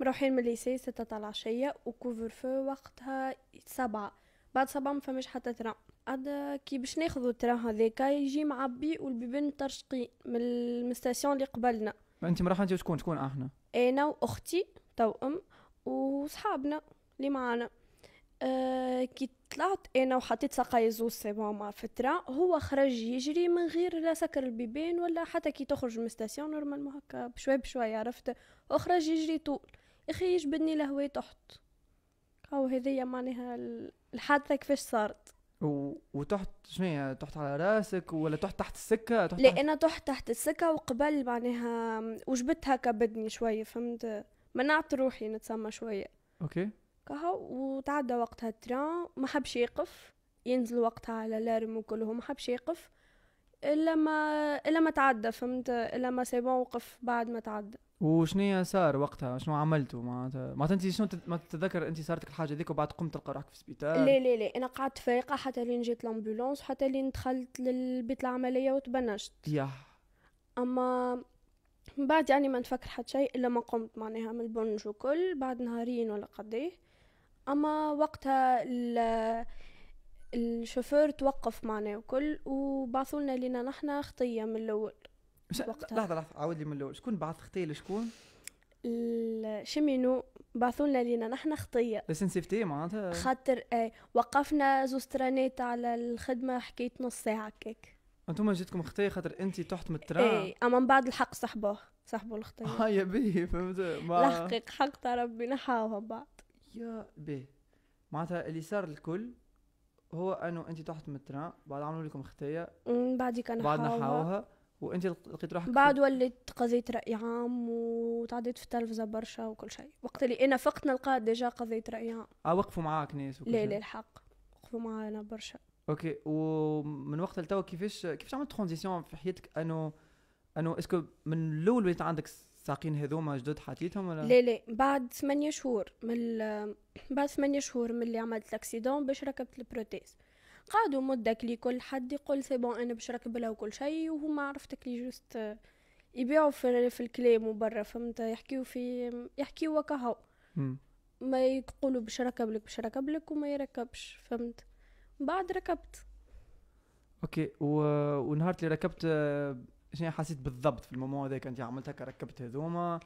مروحين من الليسي ستة تاع العشية وكوفر فو وقتها سبعة بعد سبعة ما فماش حتى ترا عاد كي باش ناخذو الترا هذاكا يجي معبي والبيبان مترشقين من المستاسيون اللي قبلنا انت مروحه انت وشكون تكون احنا انا واختي توأم وصحابنا اللي معانا أه كي طلعت انا وحطيت سقاي زوز سي مع فتره هو خرج يجري من غير لا سكر البيبان ولا حتى كي تخرج من ستاسيون نورمالمون هكا بشوي بشوي عرفت وخرج يجري طول اخي يجبدني لهوي تحت او هذيا معناها الحادثه كيفاش صارت و... وتحت شنو تحت على راسك ولا تحت تحت السكه تحت لا تحت... انا تحت تحت السكه وقبل معناها وجبت هكا بدني شويه فهمت منعت روحي نتسمى شويه اوكي كهو وتعدى وقتها التران ما حبش يقف ينزل وقتها على لارم وكلهم ما حبش يقف الا ما الا ما تعدى فهمت الا ما سيبون وقف بعد ما تعدى وشنو صار وقتها شنو عملتوا معناتها معناتها انت شنو ما تتذكر انت صارتك الحاجه هذيك وبعد قمت تلقى روحك في السبيطار لا لا لا انا قعدت فايقه حتى لين جيت لامبولونس حتى لين دخلت للبيت العمليه وتبنشت ياه اما من بعد يعني ما نفكر حتى شيء الا ما قمت معناها من البنج وكل بعد نهارين ولا قديه اما وقتها الشوفور توقف معنا وكل وبعثولنا لنا نحنا خطيه من الاول مش... وقتها لحظه لحظه عاود لي من الاول شكون بعث خطيه لشكون؟ شمينو بعثونا لينا نحن خطية بس نسيفتي معناتها خاطر اي وقفنا زوز ترانات على الخدمة حكيت نص ساعة كيك انتم جاتكم خطية خاطر انت تحت من التران اي اما من بعد الحق صاحبوه صاحبو الخطية اه يا بيه فهمت ما الحقيق حق ربي نحاوها بعد يا بيه معناتها اللي صار الكل هو انه انت تحت من التران بعد عملوا لكم خطية بعد كان بعد نحاوها وانت لقيت روحك بعد وليت قضيت راي عام وتعديت في التلفزه برشا وكل شيء وقت اللي انا فقت نلقى ديجا قضيت راي عام اه وقفوا معاك ناس وكل لا لا الحق وقفوا معانا برشا اوكي ومن وقت لتوا كيفاش كيفاش عملت ترانزيسيون في حياتك انه انه اسكو من الاول وليت عندك الساقين هذوما جدد حطيتهم ولا لا لا بعد ثمانية شهور من بعد ثمانية شهور من اللي عملت الاكسيدون باش ركبت البروتيز قعدوا مدة كلي كل حد يقول سي بون انا باش نركبلها وكل شيء وهما عرفتك لي جوست يبيعوا في, في الكلام وبرا فهمت يحكيو في يحكيو وكهو ما يقولوا باش ركبلك باش ركبلك وما يركبش فهمت بعد ركبت اوكي و... ونهار اللي ركبت شنو حسيت بالضبط في المومون هذاك انت عملت هكا ركبت هذوما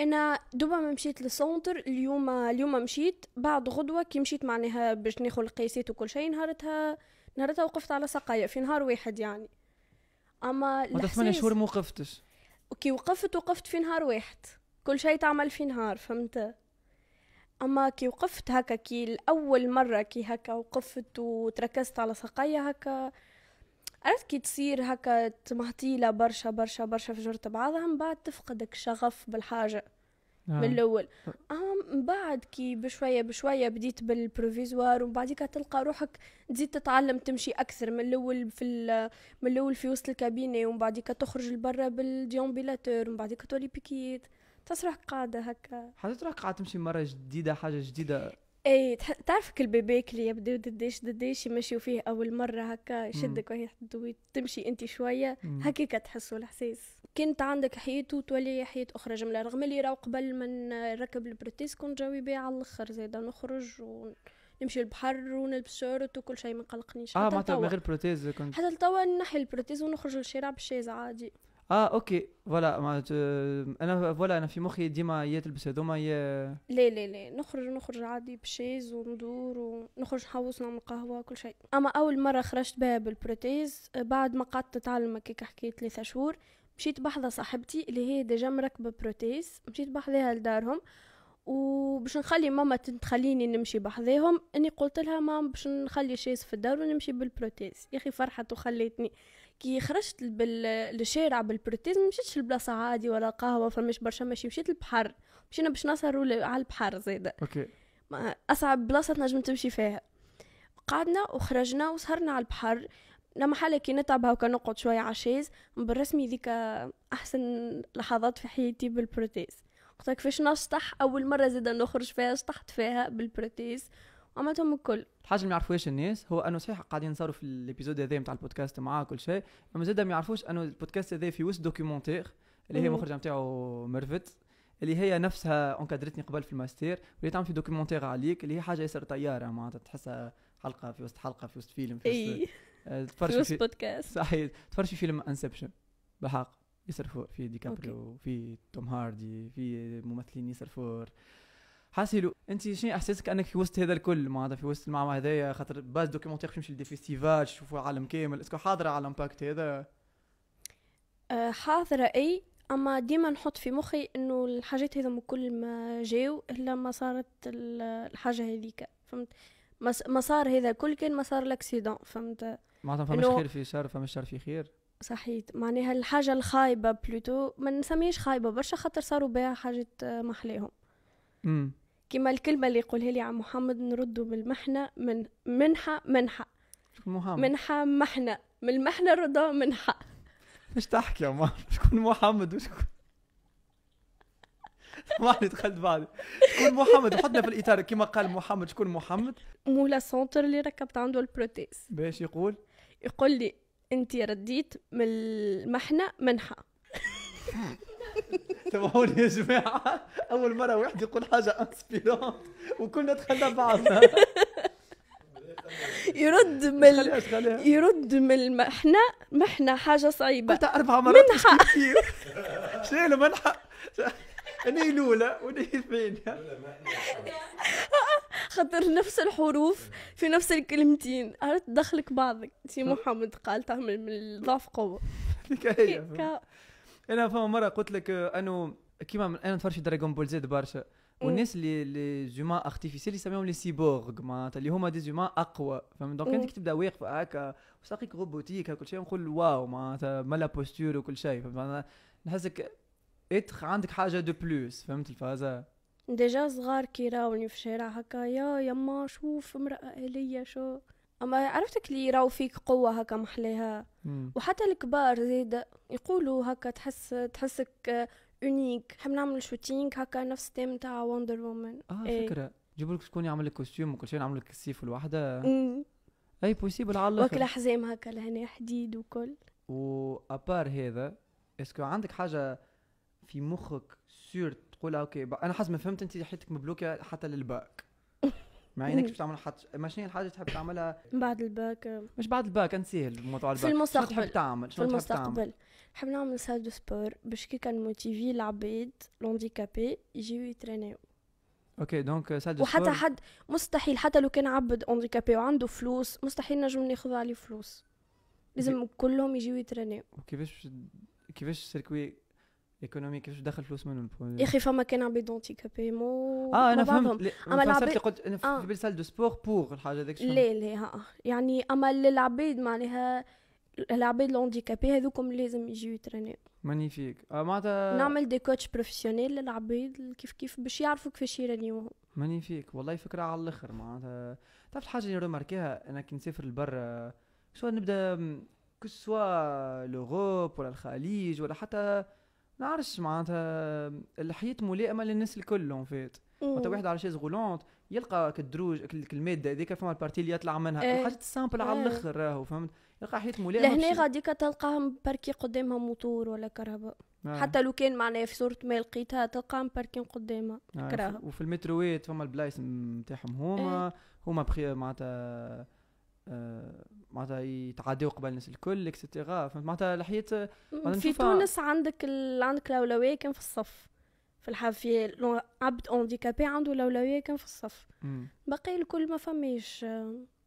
انا دوبا ما مشيت للسونتر اليوم اليوم مشيت بعد غدوه كي مشيت معناها باش ناخذ القياسات وكل شيء نهارتها نهارتها وقفت على ساقيا في نهار واحد يعني اما بعد ثمانية شهور ما وقفتش كي وقفت وقفت في نهار واحد كل شيء تعمل في نهار فهمت اما كي وقفت هكا كي الاول مره كي هكا وقفت وتركزت على ساقيا هكا عرفت كي تصير هكا تمهطيلة برشا برشا برشا في جرت بعضها من بعد تفقدك شغف بالحاجة آه. من الاول آه. اما من بعد كي بشويه بشويه بديت بالبروفيزوار ومن بعديك تلقى روحك تزيد تتعلم تمشي اكثر من الاول في من الاول في وسط الكابينه ومن بعديك تخرج لبرا بالديومبيلاتور ومن بعديك تولي بيكيت تصرح قاعده هكا حسيت روحك قاعده تمشي مره جديده حاجه جديده اي تعرف تعرفك البيبيك اللي يبدو دديش دديش يمشيو فيه اول مره هكا يشدك وهي تمشي انت شويه هكاك تحسوا الاحساس كنت عندك حياة وتولي حياة أخرى جملة رغم اللي راه قبل ما نركب البروتيس كنت جاوي بيه على الآخر زيد نخرج ونمشي البحر ونلبس شورت وكل شيء ما قلقنيش اه غير بروتيز كنت حتى لتوا نحي البروتيز ونخرج للشارع بالشيز عادي اه اوكي فوالا معناتها انا فوالا انا في مخي ديما يا تلبس هذوما يا لا لا لا نخرج نخرج عادي بشيز وندور ونخرج نحوس نعمل قهوه كل شيء اما اول مره خرجت بها بالبروتيز بعد ما قعدت نتعلم كيك حكيت ثلاثة شهور مشيت بحذا صاحبتي اللي هي ديجا مركبه بروتيز مشيت بحذاها لدارهم وباش نخلي ماما تخليني نمشي بحذاهم اني قلت لها ماما باش نخلي شيز في الدار ونمشي بالبروتيز يا اخي فرحت وخليتني كي خرجت للشارع بالبروتيز مشيتش لبلاصه عادي ولا قهوه فمش برشا ماشي مشيت البحر مشينا باش نسهروا على البحر زيدا اوكي اصعب بلاصه تنجم تمشي فيها قعدنا وخرجنا وسهرنا على البحر لما حالة كي نتعب هاكا نقعد شوية عشيز بالرسمي ذيك أحسن لحظات في حياتي بالبروتيز وقتها كيفاش نشطح أول مرة زادا نخرج فيها شطحت فيها بالبروتيز عملتهم الكل الحاجه اللي ما يعرفوهاش الناس هو انه صحيح قاعدين نصاروا في الابيزود هذا نتاع البودكاست مع كل شيء اما زاد ما يعرفوش انه البودكاست هذا في وسط دوكيومونتير اللي هي مخرجه نتاعو مرفت اللي هي نفسها انكادرتني قبل في الماستير واللي تعمل في دوكيومونتير عليك اللي هي حاجه ياسر طياره معناتها تحسها حلقه في وسط حلقه في وسط فيلم في وسط تفرج آه، في وسط بودكاست صحيح تفرج في فيلم انسبشن بحق يصرفوا في ديكابريو في توم هاردي في ممثلين يصرفوا حاسيلو انت شنو احساسك انك في وسط هذا الكل معناتها في وسط المعمل هذايا خاطر باز دوكيومونتير تمشي لدي فيستيفال تشوفوا عالم كامل اسكو حاضره على الامباكت هذا أه، حاضره اي اما ديما نحط في مخي انه الحاجات هذم كل ما جاو الا ما صارت الحاجه هذيك فهمت ما صار هذا كل كان ما صار لاكسيدون فهمت معناتها فماش خير في شر فماش شر في خير صحيت معناها الحاجه الخايبه بلوتو ما نسميهاش خايبه برشا خاطر صاروا بها حاجه محليهم كما الكلمة اللي يقولها لي عم محمد نردوا بالمحنة من منحة منحة محمد منحة محنة من المحنة ردوا منحة مش تحكي يا ماما شكون محمد وشكون سامحني دخلت بعدي شكون محمد حطنا في الاطار كما قال محمد شكون محمد مولا سونتر اللي ركبت عنده البروتيس باش يقول يقول لي انت رديت من المحنه منحه تبعوني يا جماعه اول مره واحد يقول حاجه انسبيرونت وكلنا دخلنا بعضنا يرد من يرد من ما احنا ما احنا حاجه صعيبه قلت اربع مرات منحة شنو منحة انا الاولى وانا الثانيه خاطر نفس الحروف في نفس الكلمتين عرفت دخلك بعضك انت محمد قال تعمل من الضعف قوه هيك انا فما مره قلت لك آه، انه كيما انا نتفرج في دراغون بول زيد برشا والناس اللي لي زوما ارتيفيسيال يسميهم لي سيبورغ معناتها اللي هما دي زوما اقوى فهمت دونك انت تبدا واقفه هكا وساقيك روبوتيك كل شيء نقول واو معناتها مالا بوستور وكل شيء فهمت نحسك اتخ عندك حاجه دو بلوس فهمت الفازه ديجا صغار كي راوني في الشارع هكا يا يما شوف امراه آلية شو اما عرفتك اللي راو فيك قوه هكا محليها وحتى الكبار زيد يقولوا هكا تحس تحسك اونيك حب نعمل شوتينغ هكا نفس التيم تاع وندر وومن اه ايه. فكره جيبوا لك شكون يعمل لك كوستيوم وكل شيء نعمل لك السيف الوحده اي بوسيبل على الاخر واكل حزام هكا لهنا حديد وكل وابار هذا اسكو عندك حاجه في مخك سور تقول اوكي انا حسب ما فهمت انت حياتك مبلوكه حتى للباك مع انك باش تعمل حط ما شنو الحاجه تحب تعملها بعد الباك مش بعد الباك نسيل الموضوع الباك في المستقبل شنو تحب تعمل شنو في المستقبل نحب نعمل سال دو سبور باش كي كان موتيفي العباد لونديكابي يجيو يترينيو اوكي دونك سال دو وحتى حد مستحيل حتى لو كان عبد اونديكابي وعنده فلوس مستحيل نجم ناخذ عليه فلوس لازم كلهم يجيو يترينيو كيفاش كيفاش سيركوي ايكونومي كيفاش دخل فلوس منهم يا اخي فما كان عباد اونتيكابيمون اه انا فهمت اما العبيد اللي قلت انا في بالي سال دو سبور بور الحاجه هذيك لا لا يعني اما العبيد معناها العباد الاونديكابي هذوكم لازم يجيو يتريني مانيفيك معناتها نعمل دي كوتش بروفيسيونيل للعباد كيف كيف باش يعرفوا كيفاش يرانيوهم مانيفيك والله فكره على الاخر معناتها تعرف الحاجه اللي ماركيها انا كي نسافر لبرا سواء نبدا كو سوا لوروب ولا الخليج ولا حتى نعرفش معناتها الحياه ملائمه للناس الكل اون فيت وقت واحد على شيز غولونت يلقى كالدروج الماده هذيك فما البارتي اللي يطلع منها ايه. حاجه سامبل ايه. على الاخر راهو فهمت يلقى حياه ملائمه لهنا غاديك تلقاهم باركي قدامها موتور ولا كهرباء آه. حتى لو كان معناها في صورة ما لقيتها تلقاهم باركين قدامها آه. وفي المتروات فما البلايص نتاعهم هما ايه. هما بخير معناتها معناتها يتعاديو قبل الناس الكل اكسيتيرا فهمت معناتها لحيت في تونس عندك ال... عندك الاولويه كان في الصف في الحاف في عبد اونديكابي عنده الاولويه كان في الصف باقي الكل ما فماش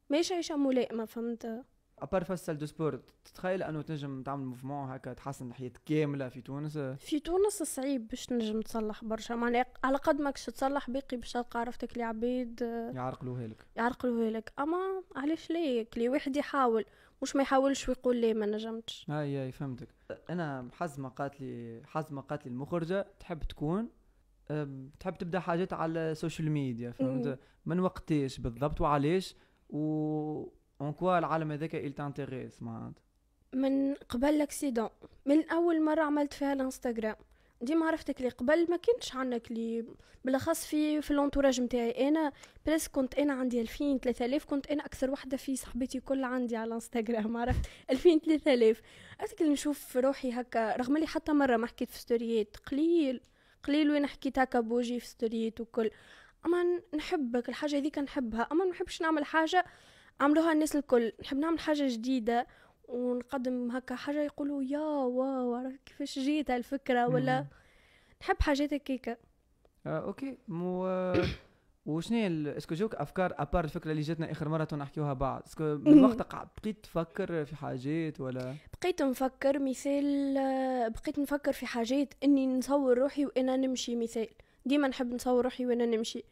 ماهيش عيشه ملائمه فهمت ابار فاس دو سبور تتخيل انه تنجم تعمل موفمون هكا تحسن الحياه كامله في تونس في تونس صعيب باش تنجم تصلح برشا معناها على قد ماكش تصلح باقي باش تلقى عرفتك اللي عبيد آه، يعرقلوها لك يعرقلوها لك اما علاش لا كلي واحد يحاول مش ما يحاولش ويقول لي ما نجمتش اي اي فهمتك انا حاز ما قالت لي حظ ما قالت لي المخرجه تحب تكون تحب تبدا حاجات على السوشيال ميديا فهمت من وقتاش بالضبط وعلاش و اون كوا العالم هذاك il تانتيريس معناتها من قبل لاكسيدون من اول مره عملت فيها الانستغرام دي ما عرفتك لي قبل ما كنتش عندك لي بالاخص في في لونتوراج نتاعي انا بريس كنت انا عندي 2000 3000 كنت انا اكثر وحده في صحبتي كل عندي على الانستغرام عرفت 2000 3000 عرفت نشوف روحي هكا رغم لي حتى مره ما حكيت في ستوريات قليل قليل وين حكيت هكا بوجي في ستوريات وكل اما نحبك الحاجه هذيك نحبها اما ما نحبش نعمل حاجه عملوها الناس الكل نحب نعمل حاجه جديده ونقدم هكا حاجه يقولوا يا واو كيفاش جيت هالفكره ولا نحب حاجات هكيكا آه، اوكي مو آه، وشنو هي اسكو جوك افكار ابار الفكره اللي جاتنا اخر مره نحكيوها بعض اسكو من وقت بقيت تفكر في حاجات ولا بقيت نفكر مثال آه، بقيت نفكر في حاجات اني نصور روحي وانا نمشي مثال ديما نحب نصور روحي وانا نمشي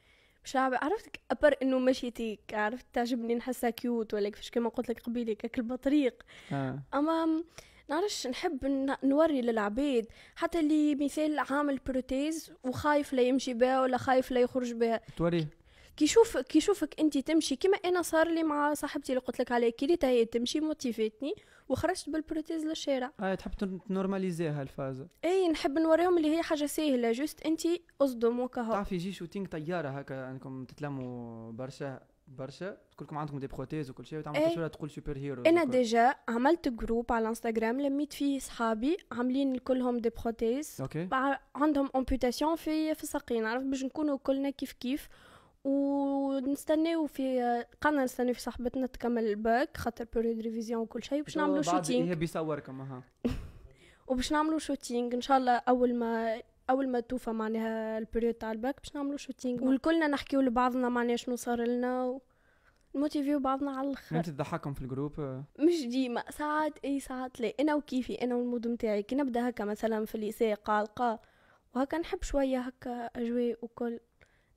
مش عرفتك ابر انه مشيتيك عرفت تعجبني نحسها كيوت ولا كيفاش كما قلت لك قبيلي كاك البطريق آه. اما نعرفش نحب نوري للعبيد حتى اللي مثال عامل بروتيز وخايف لا يمشي بها ولا خايف لا يخرج بها توريه كيشوف كيشوفك انت تمشي كما انا صار لي مع صاحبتي اللي قلت لك عليها كليتها هي تمشي موتيفيتني وخرجت بالبروتيز للشارع اه تحب تنورماليزيها الفازه اي نحب نوريهم اللي هي حاجه سهله جوست انت اصدم وكهو تعرفي يجي شوتينغ طياره هكا انكم تتلموا برشا برشا كلكم عندكم دي بروتيز وكل شيء وتعمل ايه. تقول سوبر هيرو انا ديجا عملت جروب على انستغرام لميت فيه صحابي عاملين كلهم دي بروتيز اوكي عندهم امبوتاسيون في في ساقين عرفت باش نكونوا كلنا كيف كيف ونستناو في قلنا نستناو في صاحبتنا تكمل الباك خاطر بيريود ريفيزيون وكل شيء باش نعملوا شوتينغ هي بيصوركم ها وباش نعملوا شوتينغ ان شاء الله اول ما اول ما توفى معناها البريود تاع الباك باش نعملوا شوتينغ نعم. وكلنا نحكيو لبعضنا معناها شنو صار لنا نموتيفيو بعضنا على الاخر انت تضحكهم في الجروب مش ديما ساعات اي ساعات لا انا وكيفي انا والمود نتاعي كي نبدا هكا مثلا في الليسي قالقه وهكا نحب شويه هكا اجواء وكل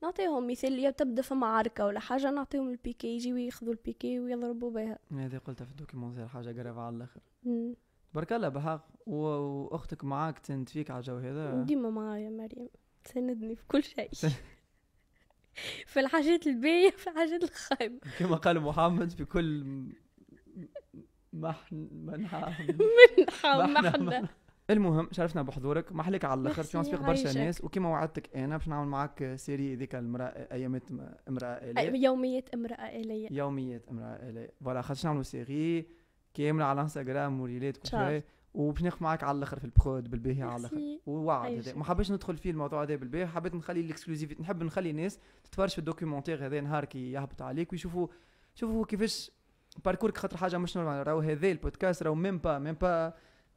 نعطيهم مثال تبدا في معركه ولا حاجه نعطيهم البيكي يجيو ياخذوا البيكي ويضربوا بها هذه قلتها في الدوكيومونتير حاجه قريبه على الاخر تبارك الله بحق واختك معاك تسند فيك على الجو هذا ديما معايا مريم تسندني في كل شيء في الحاجات الباهيه في الحاجات الخايبه كما قال محمد في كل محن منحى منحى ومحنه المهم شرفنا بحضورك ما محلك على الاخر سيونس بيغ برشا ناس وكما وعدتك انا باش نعمل معك سيري هذيك المراه ايامات امراه اليه يوميات امراه اليه يوميات امراه اليه فوالا خاطر نعملوا سيري كامله على انستغرام وريليت كل شيء وباش ناخذ معاك على الاخر في البخود بالباهي على الاخر ووعد ما حبيتش ندخل فيه الموضوع هذا بالباهي حبيت نخلي الاكسكلوزيف نحب نخلي الناس تتفرج في الدوكيومونتير هذا نهار كي يهبط عليك ويشوفوا شوفوا كيفاش باركورك خاطر حاجه مش نورمال راهو هذا البودكاست راهو ميم با ميم با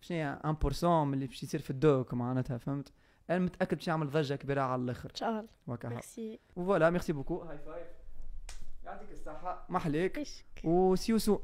شنو هي يعني، 1% من اللي باش يصير في الدوك معناتها فهمت انا متاكد باش يعمل ضجه كبيره على الاخر ان شاء الله وكا ميرسي وفوالا ميرسي بوكو هاي فايف يعطيك الصحه محليك وسيو سون